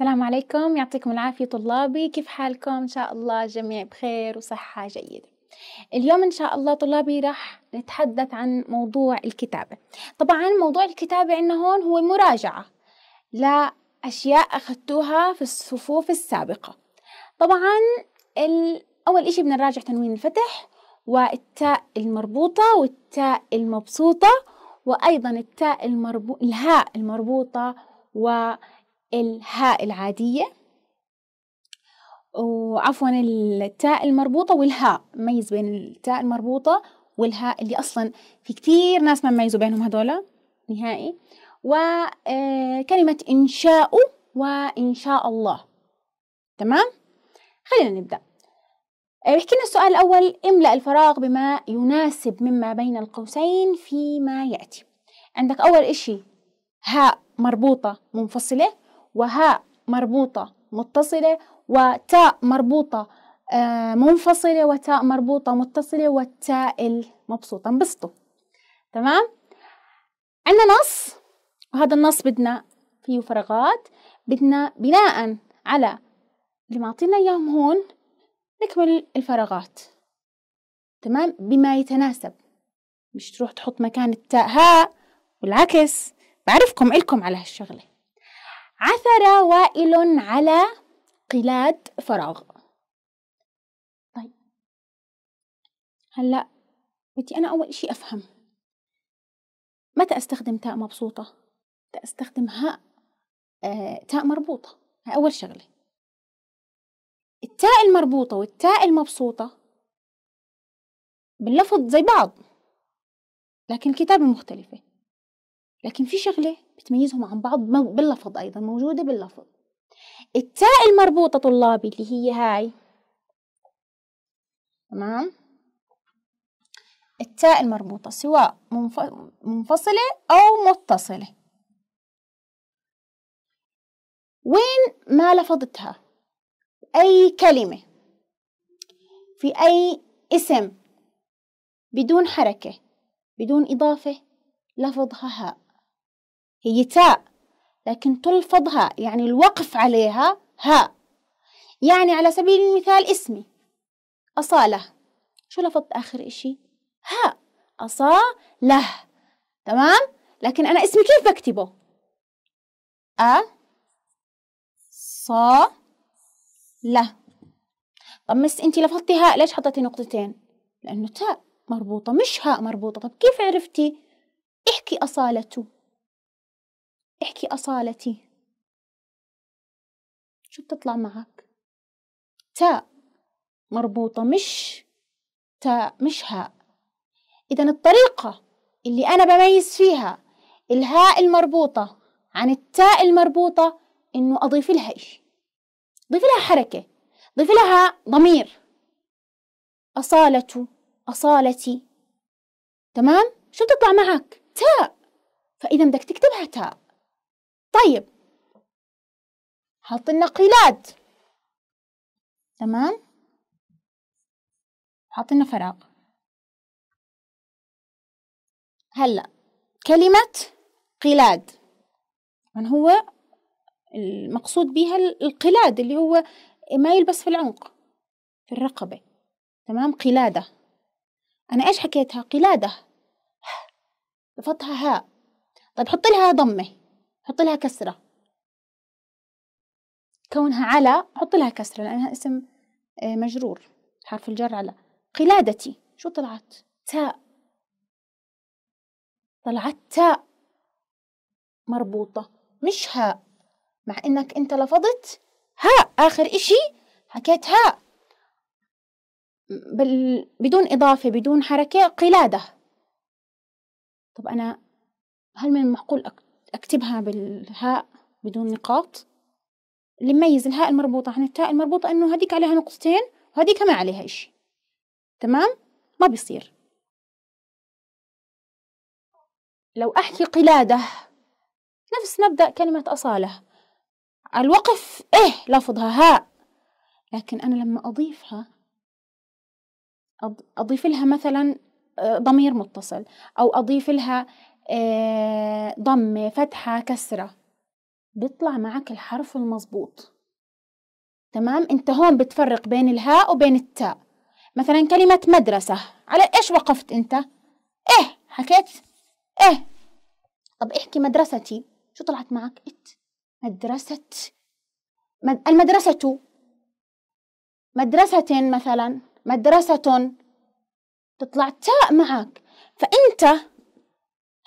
السلام عليكم يعطيكم العافية طلابي كيف حالكم إن شاء الله جميع بخير وصحة جيدة اليوم إن شاء الله طلابي راح نتحدث عن موضوع الكتابة طبعا موضوع الكتابة عندنا هون هو مراجعة لأشياء أخذتوها في الصفوف السابقة طبعا أول إشي بنراجع تنوين الفتح والتاء المربوطة والتاء المبسوطة وأيضا التاء المربو... الهاء المربوطة و الهاء العادية وعفوا التاء المربوطة والهاء ميز بين التاء المربوطة والهاء اللي أصلا في كثير ناس ما ميزوا بينهم هذولا نهائي وكلمة آه، إنشاء وإن شاء الله تمام؟ خلينا نبدأ بحكي آه، لنا السؤال الأول املأ الفراغ بما يناسب مما بين القوسين فيما يأتي عندك أول إشي هاء مربوطة منفصلة وهاء مربوطة متصلة وتاء مربوطة آه، منفصلة وتاء مربوطة متصلة والتاء المبسوطة انبسطوا تمام عندنا نص وهذا النص بدنا فيه فراغات بدنا بناء على اللي معطينا اياهم هون نكمل الفراغات تمام بما يتناسب مش تروح تحط مكان التاء هاء والعكس بعرفكم إلكم على هالشغله عثر وائل على قلاد فراغ طيب هلا بدي أنا أول شيء أفهم متى أستخدم تاء مبسوطة؟ متى أستخدم هاء آه، تاء مربوطة هاي أول شغلة التاء المربوطة والتاء المبسوطة باللفظ زي بعض لكن الكتابة مختلفة لكن في شغلة بتميزهم عن بعض باللفظ أيضا موجودة باللفظ التاء المربوطة طلابي اللي هي هاي تمام التاء المربوطة سواء منفصلة أو متصلة وين ما لفظتها أي كلمة في أي اسم بدون حركة بدون إضافة لفظها هاء هي تاء لكن تلفظها يعني الوقف عليها هاء يعني على سبيل المثال اسمي أصالة شو لفظت آخر إشي؟ هاء أصالة تمام؟ لكن أنا اسمي كيف بكتبه؟ أ ص ل طب مس أنت لفظتي هاء ليش حطيتي نقطتين؟ لأنه تاء مربوطة مش هاء مربوطة طب كيف عرفتي؟ احكي أصالته احكي أصالتي شو بتطلع معك تاء مربوطة مش تاء مش هاء إذا الطريقة اللي أنا بميز فيها الهاء المربوطة عن التاء المربوطة إنه أضيف لها إيش ضيف لها حركة ضيف لها ضمير أصالة أصالتي تمام؟ شو بتطلع معك؟ تاء فإذا بدك تكتبها تاء طيب حط النقيلات تمام حط لنا فراغ هلا كلمة قلاد من هو المقصود بها القلاد اللي هو ما يلبس في العنق في الرقبة تمام قلادة أنا إيش حكيتها قلادة بفضها هاء طيب حط لها ضمة حط لها كسرة كونها على حط لها كسرة لأنها اسم آه، مجرور حرف الجر على قلادتي شو طلعت تاء طلعت تاء مربوطة مش هاء مع إنك أنت لفظت هاء آخر إشي حكيت هاء بل بدون إضافة بدون حركة قلادة طب أنا هل من المعقول أكتبها بالهاء بدون نقاط اللي مميز الهاء المربوطة عن التاء المربوطة إنه هذيك عليها نقطتين وهذيك ما عليها إشي تمام ما بيصير لو أحكي قلادة نفس مبدأ كلمة أصالة الوقف إيه لفظها هاء لكن أنا لما أضيفها أضيف لها مثلا آه، ضمير متصل أو أضيف لها آه، ضمة فتحة كسرة بيطلع معك الحرف المظبوط تمام انت هون بتفرق بين الهاء وبين التاء مثلا كلمة مدرسة على ايش وقفت انت ايه حكيت ايه طب احكي مدرستي شو طلعت معك ات مدرسة مد... المدرسة مدرسة مثلا مدرسة تطلع تاء معك فانت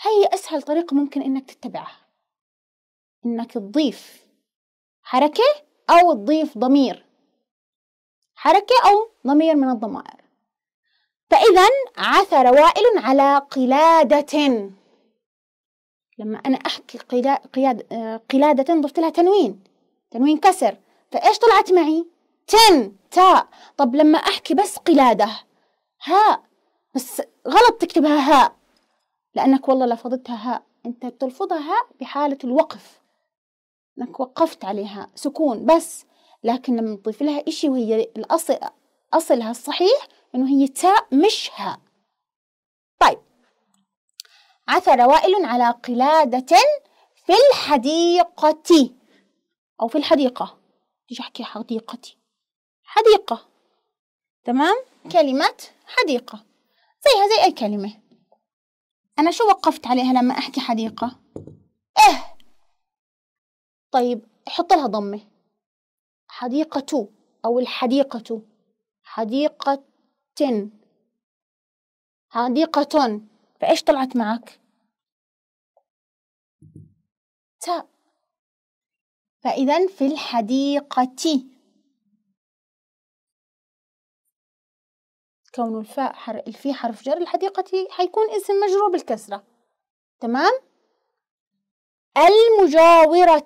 هي أسهل طريقة ممكن إنك تتبعها إنك تضيف حركة أو تضيف ضمير حركة أو ضمير من الضمائر فإذا عثر وائل على قلادة لما أنا أحكي قلا... قياد... قلادة ضفت لها تنوين تنوين كسر فإيش طلعت معي؟ تن تاء طب لما أحكي بس قلادة هاء بس غلط تكتبها هاء لأنك والله لفظتها هاء أنت بتلفظها هاء بحالة الوقف أنك وقفت عليها سكون بس لكن لما تضيف لها إشي وهي الأصل أصلها الصحيح إنه هي تاء مش هاء طيب عثر وائل على قلادة في الحديقة أو في الحديقة تيجي أحكي حديقتي حديقة تمام كلمة حديقة زيها زي أي كلمة أنا شو وقفت عليها لما أحكي حديقة؟ إيه طيب حط لها ضمة حديقة أو الحديقة حديقة حديقة فإيش طلعت معك؟ تاء فإذا في الحديقة كون الفاء حر... الفي حرف جر الحديقة حيكون اسم مجرور بالكسرة تمام المجاورة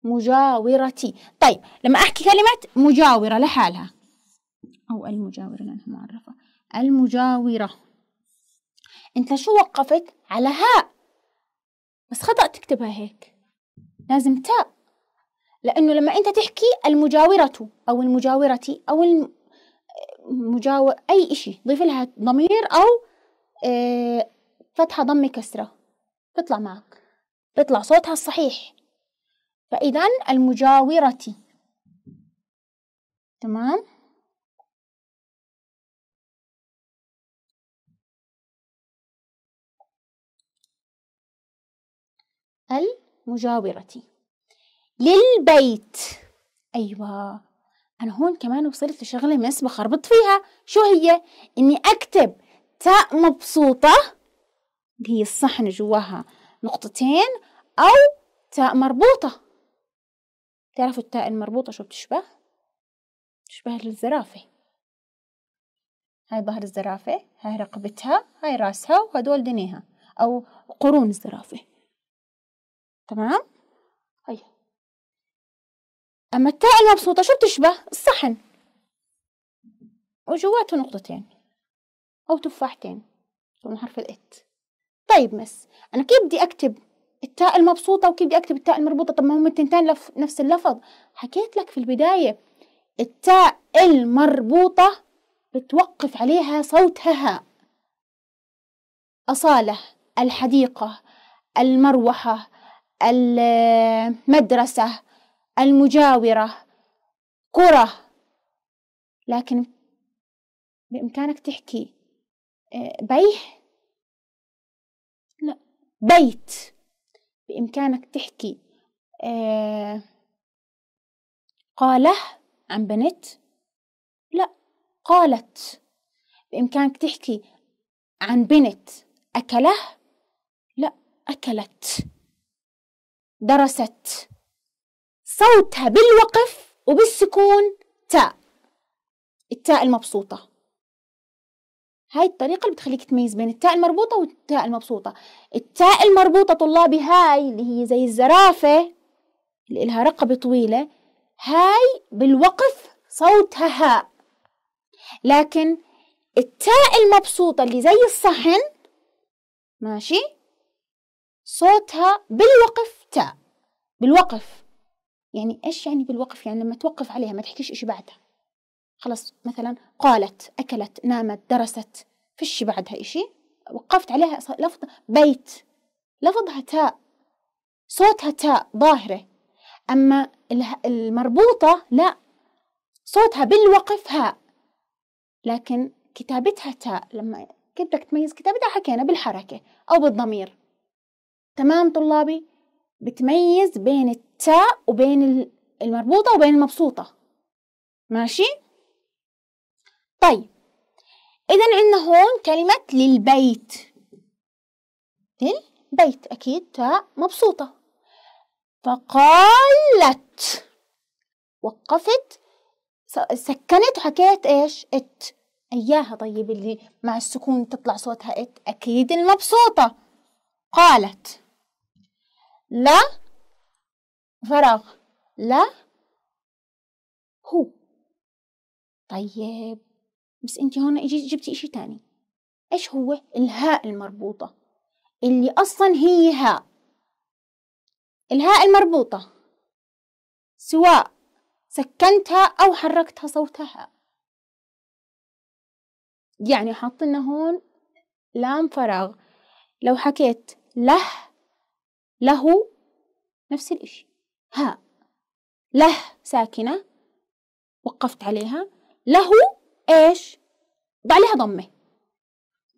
المجاورة طيب لما أحكي كلمة مجاورة لحالها أو المجاورة لأنها معرفة المجاورة أنت شو وقفت على هاء بس خطأ تكتبها هيك لازم تاء لأنه لما أنت تحكي المجاورة أو المجاورة أو مجاور اي اشي ضيف لها ضمير او آه، فتحه ضمه كسره بيطلع معك بيطلع صوتها الصحيح فاذا المجاوره تمام المجاورة للبيت أيوة أنا هون كمان وصلت لشغلة مس بخربط فيها شو هي؟ إني أكتب تاء مبسوطة اللي هي الصحن جواها نقطتين أو تاء مربوطة تعرفوا التاء المربوطة شو بتشبه؟ تشبه للزرافة هاي ظهر الزرافة هاي رقبتها هاي راسها وهدول دنيها أو قرون الزرافة تمام؟ أما التاء المبسوطة شو بتشبه؟ الصحن وجواته نقطتين أو تفاحتين من حرف الإت طيب مس أنا كيف بدي أكتب التاء المبسوطة وكيف بدي أكتب التاء المربوطة طب ما هم التنتين لف... نفس اللفظ حكيت لك في البداية التاء المربوطة بتوقف عليها صوتها هاء أصالة الحديقة المروحة المدرسة المجاورة قرى لكن بإمكانك تحكي آه، بيه لا بيت بإمكانك تحكي آه، قاله عن بنت لا قالت بإمكانك تحكي عن بنت أكله لا أكلت درست صوتها بالوقف وبالسكون تاء التاء المبسوطة هاي الطريقة اللي بتخليك تميز بين التاء المربوطة والتاء المبسوطة التاء المربوطة طلابي هاي اللي هي زي الزرافة اللي إلها رقبة طويلة هاي بالوقف صوتها هاء لكن التاء المبسوطة اللي زي الصحن ماشي صوتها بالوقف تاء بالوقف يعني ايش يعني بالوقف يعني لما توقف عليها ما تحكيش ايش بعدها خلاص مثلا قالت اكلت نامت درست فيش بعدها إشي وقفت عليها لفظ بيت لفظها تاء صوتها تاء ظاهرة أما المربوطة لا صوتها بالوقف هاء لكن كتابتها تاء لما كيف بدك تميز كتابتها حكينا بالحركة أو بالضمير تمام طلابي بتميز بين التاء وبين المربوطة وبين المبسوطة ماشي طيب إذا عندنا هون كلمة للبيت للبيت أكيد تاء مبسوطة فقالت وقفت سكنت وحكيت إيش إت إياها طيب اللي مع السكون تطلع صوتها إت أكيد المبسوطة قالت لا فراغ لا هو طيب بس انت هون جبتي اشي تاني ايش هو الهاء المربوطة اللي اصلا هي هاء الهاء المربوطة سواء سكنتها او حركتها صوتها هاء يعني حاطين هون لام فراغ لو حكيت له له نفس الإشي هاء له ساكنة وقفت عليها له إيش وعليها ضمة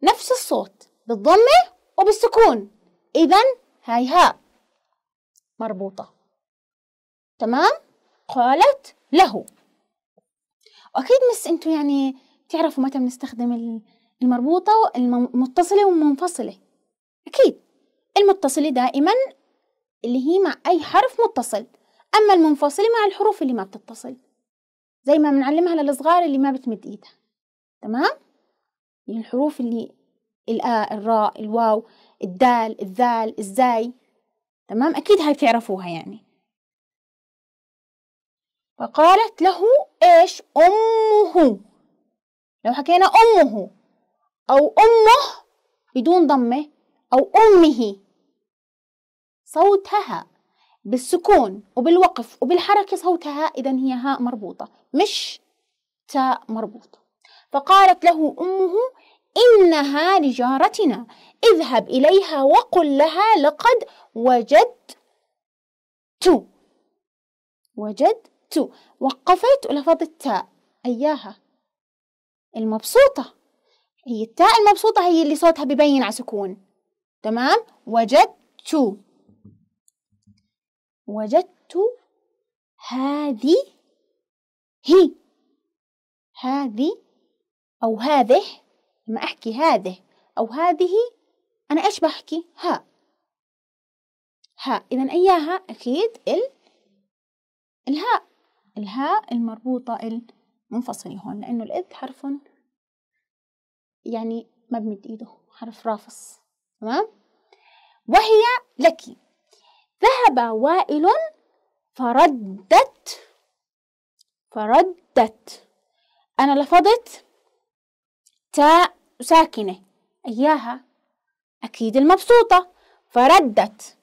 نفس الصوت بالضمة وبالسكون إذا هاي هاء مربوطة تمام قالت له وأكيد مس أنتوا يعني تعرفوا متى بنستخدم المربوطة المتصلة والمنفصلة أكيد المتصلة دائما اللي هي مع أي حرف متصل أما المنفصلة مع الحروف اللي ما بتتصل زي ما بنعلمها للصغار اللي ما بتمد إيدها تمام؟ يعني الحروف اللي الآ الراء الواو الدال الذال الزاي تمام أكيد هاي بتعرفوها يعني فقالت له إيش أمه لو حكينا أمه أو أمه بدون ضمة أو أمه صوتها بالسكون وبالوقف وبالحركة صوتها إذا هي هاء مربوطة مش تاء مربوطة فقالت له أمه إنها لجارتنا اذهب إليها وقل لها لقد وجدت وجدت وقفت ولفظت التاء أياها المبسوطة هي التاء المبسوطة هي اللي صوتها ببين على سكون تمام وجدت وجدت هذه هي هذه أو هذه لما أحكي هذه أو هذه أنا إيش بحكي ها ها إذا إياها أكيد ال الهاء الهاء المربوطة المنفصلة هون لأنه الإذ حرف يعني ما بمد إيده حرف رافص تمام وهي لك ذهب وائل فردت فردت أنا لفظت تاء ساكنة إياها أكيد المبسوطة فردت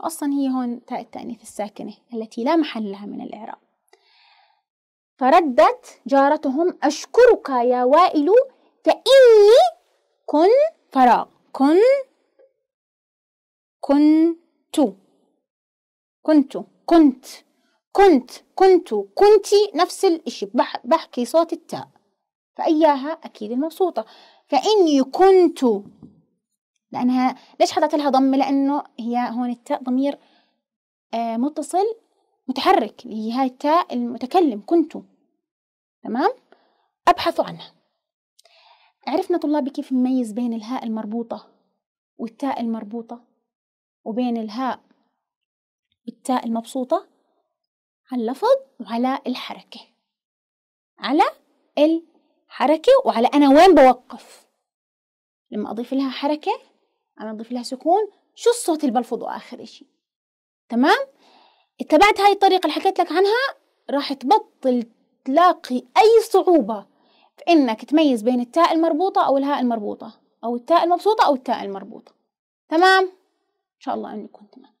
أصلا هي هون تاء التأنيث الساكنة التي لا محل لها من الإعراب فردت جارتهم أشكرك يا وائل فإني كن فراغ كن كنت كنت كنت كنت كنت كنتي نفس الشيء بحكي صوت التاء فإياها أكيد المبسوطة فإني كنت لأنها ليش حطيت لها ضمة لأنه هي هون التاء ضمير آه متصل متحرك هي هاي التاء المتكلم كنت تمام أبحث عنها عرفنا طلابي كيف نميز بين الهاء المربوطة والتاء المربوطة وبين الهاء والتاء المبسوطة على اللفظ وعلى الحركة على الحركة وعلى أنا وين بوقف لما أضيف لها حركة أنا أضيف لها سكون شو الصوت اللي بلفظه آخر إشي تمام اتبعت هاي الطريقة اللي حكيت لك عنها راح تبطل تلاقي أي صعوبة انك تميز بين التاء المربوطه او الهاء المربوطه او التاء المبسوطه او التاء المربوطه تمام ان شاء الله اني يكون تمام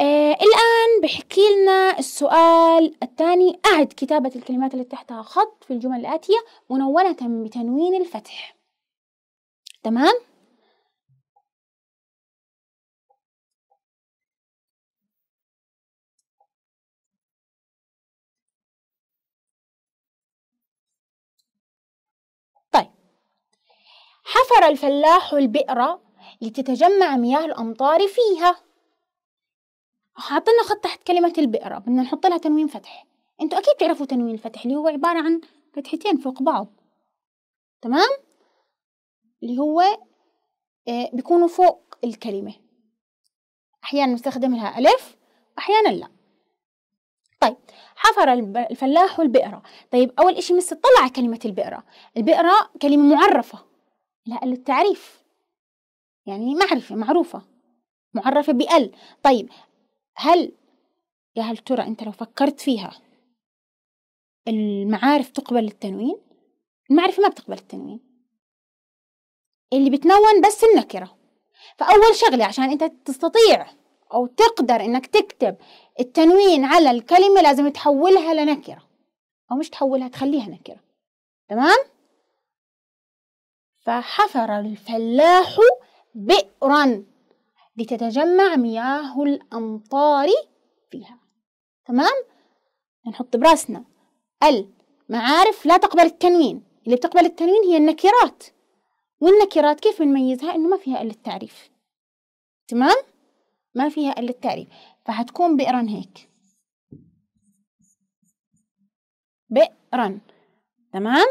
آه الان بحكي لنا السؤال الثاني اعد كتابه الكلمات اللي تحتها خط في الجمل الاتيه منونه بتنوين الفتح تمام حفر الفلاح البئر لتتجمع مياه الأمطار فيها حاطين خط تحت كلمة البئر بدنا نحط لها تنوين فتح انتوا أكيد تعرفوا تنوين الفتح اللي هو عبارة عن فتحتين فوق بعض تمام اللي هو آه، بيكونوا فوق الكلمة أحيانا نستخدم لها ألف وأحيانا لا طيب حفر الفلاح البئرة طيب أول إشي مس طلع كلمة البئرة البئرة كلمة معرفة لا للتعريف يعني معرفة معروفة معرفة بأل طيب هل يا هل ترى أنت لو فكرت فيها المعارف تقبل التنوين المعرفة ما بتقبل التنوين اللي بتنون بس النكرة فأول شغلة عشان أنت تستطيع أو تقدر أنك تكتب التنوين على الكلمة لازم تحولها لنكرة أو مش تحولها تخليها نكرة تمام؟ فحفر الفلاح بئرا لتتجمع مياه الأمطار فيها تمام؟ نحط براسنا المعارف لا تقبل التنوين اللي بتقبل التنوين هي النكرات والنكرات كيف بنميزها إنه ما فيها إلا التعريف تمام؟ ما فيها إلا التعريف فحتكون بئرا هيك بئرا تمام؟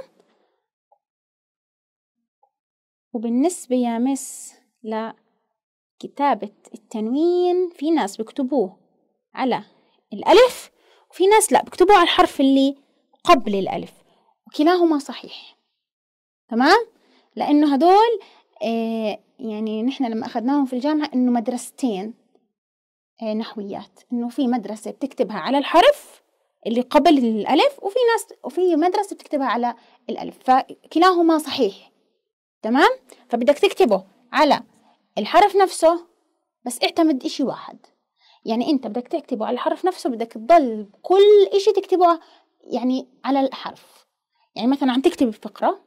وبالنسبة يا مس لكتابة التنوين في ناس بيكتبوه على الألف وفي ناس لا بيكتبوه على الحرف اللي قبل الألف وكلاهما صحيح تمام؟ لأنه هدول آه يعني نحن لما أخذناهم في الجامعة إنه مدرستين آه نحويات إنه في مدرسة بتكتبها على الحرف اللي قبل الألف وفي ناس وفي مدرسة بتكتبها على الألف فكلاهما صحيح تمام فبدك تكتبه على الحرف نفسه بس اعتمد إشي واحد يعني أنت بدك تكتبه على الحرف نفسه بدك تضل كل إشي تكتبه يعني على الحرف يعني مثلا عم تكتب فقرة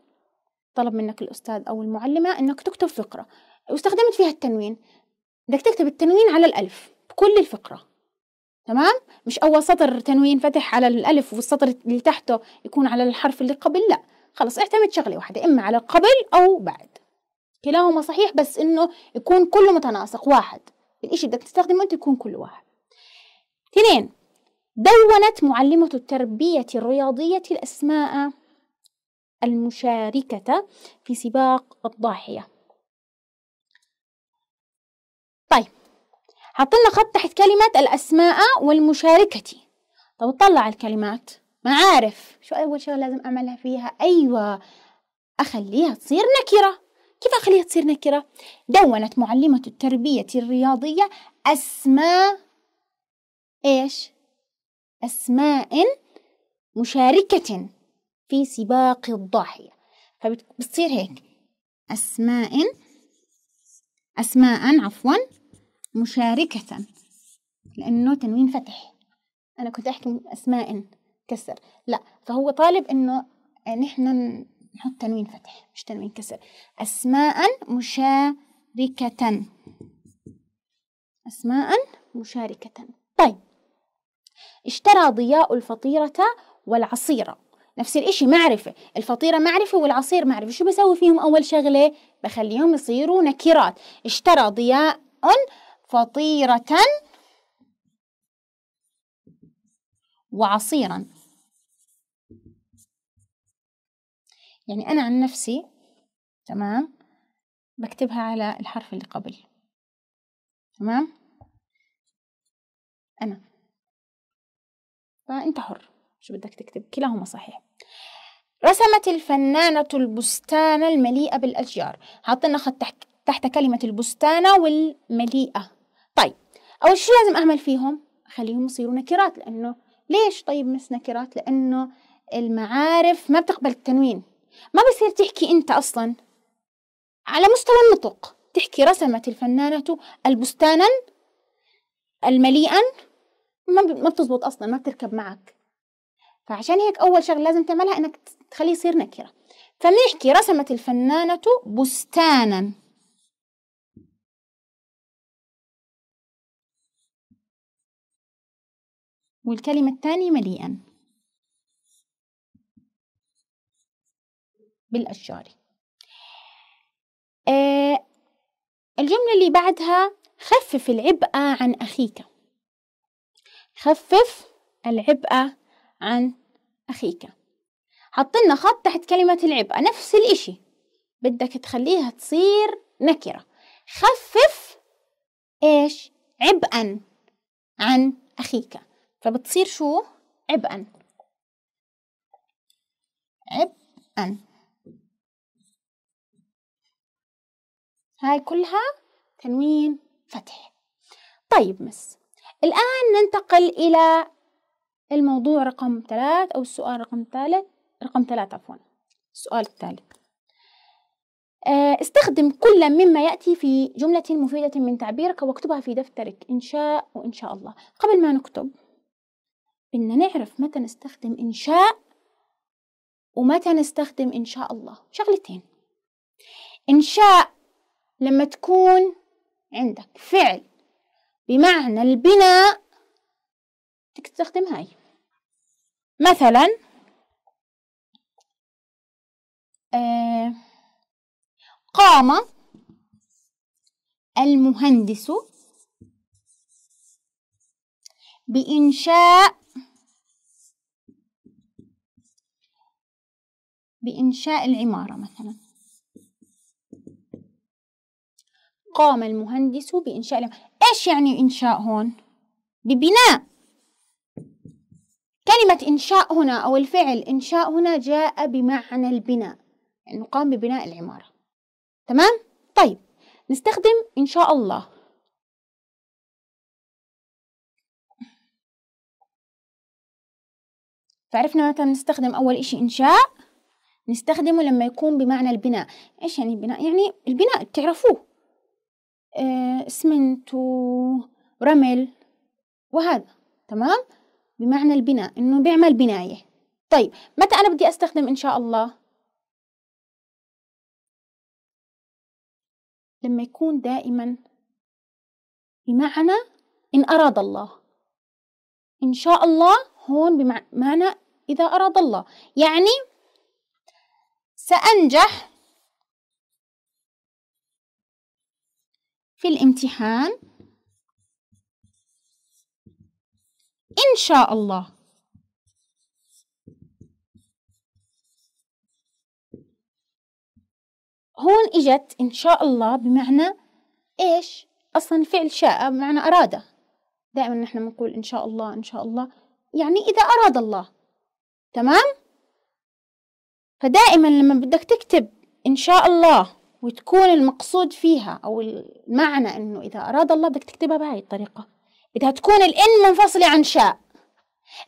طلب منك الأستاذ أو المعلمة إنك تكتب فقرة واستخدمت فيها التنوين بدك تكتب التنوين على الألف بكل الفقرة تمام مش أول سطر تنوين فتح على الألف والسطر اللي تحته يكون على الحرف اللي قبل لأ خلص اعتمد شغله واحده اما على قبل او بعد كلاهما صحيح بس انه يكون كله متناسق واحد الاشي بدك تستخدمه انت يكون كله واحد اثنين دونت معلمة التربية الرياضية الأسماء المشاركة في سباق الضاحية طيب حطينا خط تحت كلمة الأسماء والمشاركة طب اطلع الكلمات معارف شو أول شغلة لازم أعملها فيها أيوة أخليها تصير نكرة كيف أخليها تصير نكرة؟ دونت معلمة التربية الرياضية أسماء إيش؟ أسماء مشاركة في سباق الضاحية فبتصير هيك أسماء أسماء عفوا مشاركة لأنه تنوين فتح أنا كنت أحكي أسماء كسر لا فهو طالب انه نحن نحط تنوين فتح مش تنوين كسر اسماء مشاركة اسماء مشاركة طيب اشترى ضياء الفطيرة والعصيرة نفس الإشي معرفة الفطيرة معرفة والعصير معرفة شو بسوي فيهم أول شغلة بخليهم يصيروا نكرات اشترى ضياء فطيرة وعصيرا يعني أنا عن نفسي تمام بكتبها على الحرف اللي قبل تمام أنا فأنت حر شو بدك تكتب كلاهما صحيح رسمت الفنانة البستان المليئة بالأشجار حاطين خط تحت, تحت كلمة البستانة والمليئة طيب أول شيء لازم أعمل فيهم أخليهم يصيروا نكرات لأنه ليش طيب مس نكرات لأنه المعارف ما بتقبل التنوين ما بصير تحكي أنت أصلا على مستوى النطق تحكي رسمت الفنانة البستانا المليئا ما بتزبط أصلا ما بتركب معك فعشان هيك أول شغلة لازم تعملها إنك تخليه يصير نكرة فمنحكي رسمت الفنانة بستانا والكلمة الثانية مليئا بالأشجار آه الجملة اللي بعدها خفف العبء عن أخيك خفف العبء عن أخيك حطينا خط تحت كلمة العبء نفس الإشي بدك تخليها تصير نكرة خفف إيش عبئا عن أخيك فبتصير شو عبئا عبئا هاي كلها تنوين فتح طيب مس الآن ننتقل إلى الموضوع رقم ثلاث أو السؤال رقم ثالث رقم ثلاثة عفوا السؤال الثالث آه، استخدم كل مما يأتي في جملة مفيدة من تعبيرك واكتبها في دفترك إن شاء وإن شاء الله قبل ما نكتب بدنا نعرف متى نستخدم إن شاء ومتى نستخدم إن شاء الله شغلتين إن شاء لما تكون عندك فعل بمعنى البناء تستخدم هاي مثلا آه، قام المهندس بإنشاء بإنشاء العمارة مثلاً قام المهندس بإنشاء إيش يعني إنشاء هون؟ ببناء كلمة إنشاء هنا أو الفعل إنشاء هنا جاء بمعنى البناء يعني قام ببناء العمارة تمام؟ طيب نستخدم إن شاء الله فعرفنا متى نستخدم أول إشي إنشاء نستخدمه لما يكون بمعنى البناء إيش يعني البناء؟ يعني البناء بتعرفوه آه، اسمنت ورمل وهذا تمام بمعنى البناء انه بيعمل بناية طيب متى انا بدي استخدم ان شاء الله لما يكون دائما بمعنى ان اراد الله ان شاء الله هون بمعنى اذا اراد الله يعني سانجح في الامتحان إن شاء الله هون إجت إن شاء الله بمعنى إيش أصلا فعل شاء بمعنى أراد دائما نحن بنقول إن شاء الله إن شاء الله يعني إذا أراد الله تمام فدائما لما بدك تكتب إن شاء الله وتكون المقصود فيها أو المعنى أنه إذا أراد الله بدك تكتبها بهاي الطريقة بدها تكون الإن منفصلة عن شاء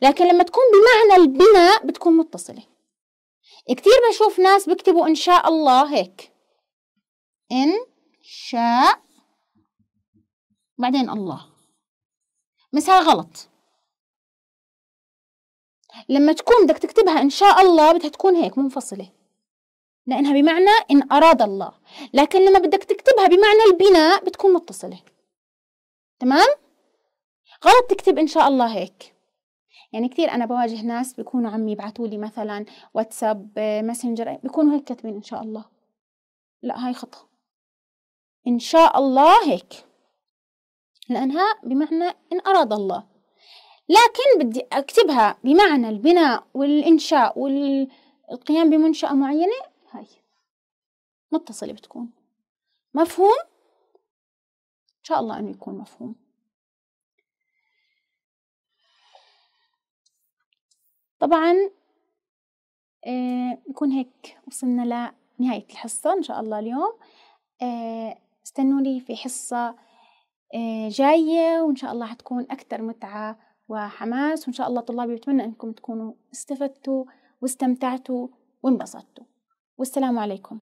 لكن لما تكون بمعنى البناء بتكون متصلة كثير بشوف ناس بكتبوا إن شاء الله هيك إن شاء بعدين الله بس هذا غلط لما تكون بدك تكتبها إن شاء الله بدها تكون هيك منفصلة لأنها بمعنى إن أراد الله لكن لما بدك تكتبها بمعنى البناء بتكون متصلة تمام؟ غلط تكتب إن شاء الله هيك يعني كثير أنا بواجه ناس بيكونوا عم يبعثوا لي مثلا واتساب آه، ماسنجر بيكونوا هيك كاتبين إن شاء الله لا هاي خطأ إن شاء الله هيك لأنها بمعنى إن أراد الله لكن بدي أكتبها بمعنى البناء والإنشاء والقيام بمنشأة معينة هاي متصلة بتكون مفهوم؟ إن شاء الله إنه يكون مفهوم طبعا آه، نكون هيك وصلنا لنهاية الحصة إن شاء الله اليوم آه، استنوني في حصة آه، جاية وإن شاء الله حتكون أكثر متعة وحماس وإن شاء الله طلابي بتمنى أنكم تكونوا استفدتوا واستمتعتوا وانبسطتوا والسلام عليكم.